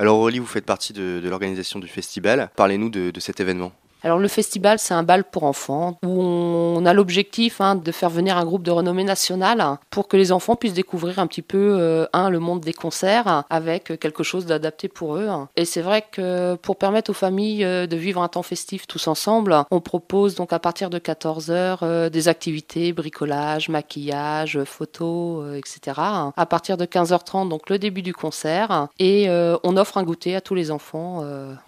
Alors Aurélie, vous faites partie de, l'organisation du festival. Parlez-nous de cet événement. Alors le festival, c'est un bal pour enfants où on a l'objectif hein, de faire venir un groupe de renommée nationale pour que les enfants puissent découvrir un petit peu euh, le monde des concerts avec quelque chose d'adapté pour eux. Et c'est vrai que pour permettre aux familles euh, de vivre un temps festif tous ensemble, on propose donc à partir de 14 h euh, des activités bricolage, maquillage, photos, etc. À partir de 15h30 donc le début du concert et on offre un goûter à tous les enfants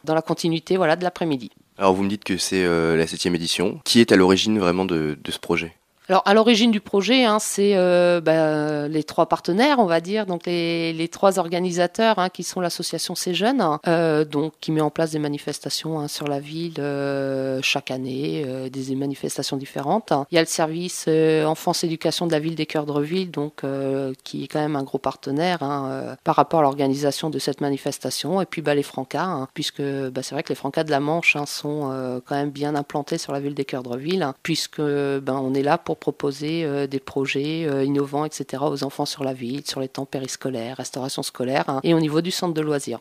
dans la continuité voilà de l'après-midi. Alors vous me dites que c'est euh, la septième édition. Qui est à l'origine vraiment de ce projet alors, à l'origine du projet, hein, c'est euh, bah, les trois partenaires, on va dire, donc les, les trois organisateurs hein, qui sont l'association Ces Jeunes, euh, donc qui met en place des manifestations hein, sur la ville euh, chaque année, des manifestations différentes. Il y a le service enfance éducation de la ville des cœurs de Reville, donc qui est quand même un gros partenaire par rapport à l'organisation de cette manifestation. Et puis bah, les Francas, puisque bah, c'est vrai que les Francas de la Manche sont quand même bien implantés sur la ville des cœurs de Reville, puisque bah, on est là pour proposer euh, des projets euh, innovants, etc., aux enfants sur la ville, sur les temps périscolaires, restauration scolaire, hein, et au niveau du centre de loisirs.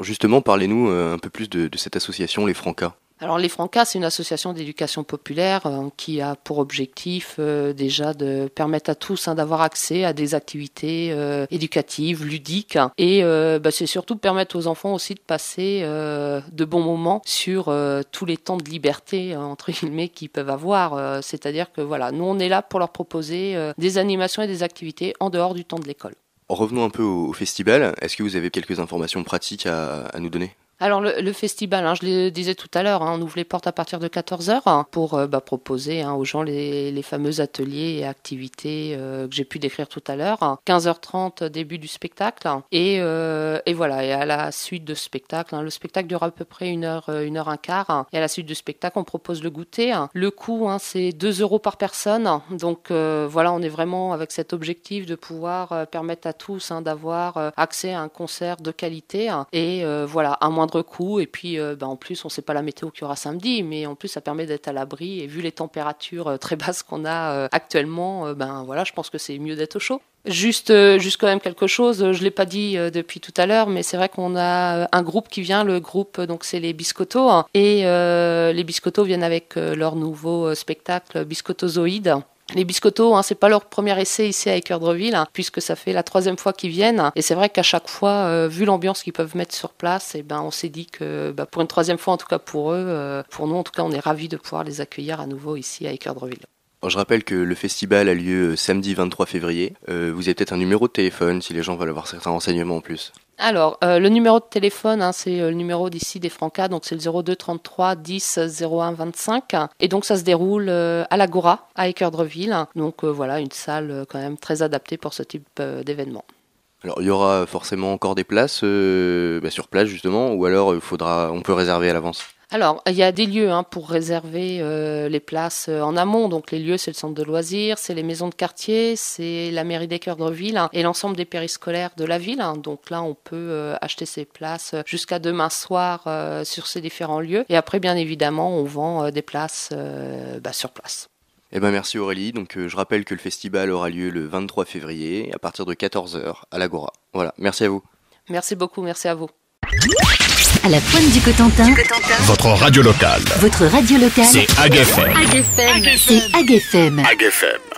justement, parlez-nous euh, un peu plus de, de cette association, les Francas. Alors les Francas, c'est une association d'éducation populaire euh, qui a pour objectif euh, déjà de permettre à tous hein, d'avoir accès à des activités euh, éducatives, ludiques, et bah, c'est surtout permettre aux enfants aussi de passer de bons moments sur tous les temps de liberté hein, entre guillemets qu'ils peuvent avoir. C'est-à-dire que voilà, nous on est là pour leur proposer des animations et des activités en dehors du temps de l'école. Revenons un peu au, festival. Est-ce que vous avez quelques informations pratiques à nous donner alors le, festival, hein, je le disais tout à l'heure, hein, on ouvre les portes à partir de 14h hein, pour euh, bah, proposer aux gens les, fameux ateliers et activités euh, que j'ai pu décrire tout à l'heure. 15h30, début du spectacle. Euh, et, voilà, et à la suite de spectacle, le spectacle dure à peu près une heure, une heure un quart. et à la suite du spectacle, on propose le goûter. Le coût, c'est 2 euros par personne. Donc voilà, on est vraiment avec cet objectif de pouvoir permettre à tous d'avoir accès à un concert de qualité. et voilà, à moindre coup Et puis, euh, bah, en plus, on sait pas la météo qu'il y aura samedi, mais en plus, ça permet d'être à l'abri. Et vu les températures euh, très basses qu'on a euh, actuellement, ben voilà, je pense que c'est mieux d'être au chaud. Juste, juste quand même quelque chose, je l'ai pas dit depuis tout à l'heure, mais c'est vrai qu'on a un groupe qui vient, le groupe, donc c'est les Biscottos, hein. et les Biscottos viennent avec leur nouveau spectacle Biscottozoïde, les biscottos, hein, c'est pas leur premier essai ici à Équerdreville, hein, puisque ça fait la troisième fois qu'ils viennent. Et c'est vrai qu'à chaque fois, euh, vu l'ambiance qu'ils peuvent mettre sur place, et eh ben on s'est dit que bah, pour une troisième fois, en tout cas pour eux, euh, pour nous en tout cas, on est ravis de pouvoir les accueillir à nouveau ici à Équerdreville. Oh, je rappelle que le festival a lieu euh, samedi 23 février. vous avez peut-être un numéro de téléphone si les gens veulent avoir certains renseignements en plus. Alors, euh, le numéro de téléphone, hein, c'est euh, le numéro d'ici des Francas, donc c'est le 02 33 10 01 25. Et donc, ça se déroule euh, à l'Agora, à Équerdreville. Donc, voilà, une salle quand même très adaptée pour ce type d'événement. Alors, il y aura forcément encore des places bah, sur place, justement, ou alors il faudra, on peut réserver à l'avance alors, il y a des lieux hein, pour réserver euh, les places euh, en amont. Donc, les lieux, c'est le centre de loisirs, c'est les maisons de quartier, c'est la mairie des Coeurs-de-Ville hein, et l'ensemble des périscolaires de la ville. Hein. Donc là, on peut euh, acheter ses places jusqu'à demain soir sur ces différents lieux. Et après, bien évidemment, on vend des places bah, sur place. Eh ben merci Aurélie. Donc je rappelle que le festival aura lieu le 23 février à partir de 14h à l'Agora. Voilà, merci à vous. Merci beaucoup, merci à vous à la pointe du Cotentin. Votre radio locale. Votre radio locale. C'est AgFM. AgFM. C'est AgFM. AgFM.